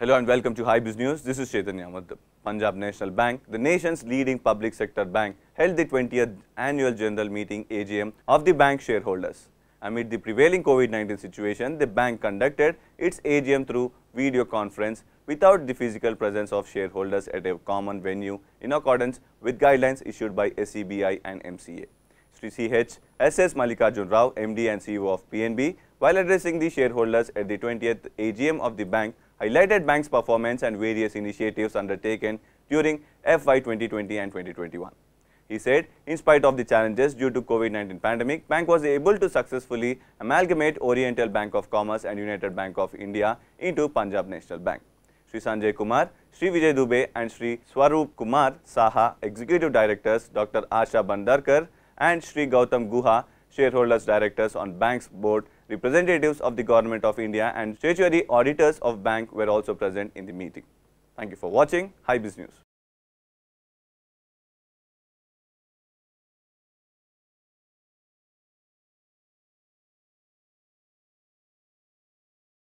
Hello and welcome to High Business News. This is Chaitanya Ahmad. The Punjab National Bank, the nation's leading public sector bank, held the 20th annual general meeting AGM of the bank shareholders. Amid the prevailing COVID-19 situation, the bank conducted its AGM through video conference without the physical presence of shareholders at a common venue in accordance with guidelines issued by SEBI and MCA. Sri C.H. S.S. Mallikarjun Rao, MD and CEO of PNB, while addressing the shareholders at the 20th AGM of the bank, highlighted bank's performance and various initiatives undertaken during FY 2020 and 2021. He said, in spite of the challenges due to COVID-19 pandemic, bank was able to successfully amalgamate Oriental Bank of Commerce and United Bank of India into Punjab National Bank. Sri Sanjay Kumar, Sri Vijay Dubey and Sri Swaroop Kumar Saha, Executive Directors, Dr. Asha Bandarkar, and Sri Gautam Guha, shareholders directors on bank's board, representatives of the government of India and statutory auditors of bank were also present in the meeting. Thank you for watching. Hi Business News.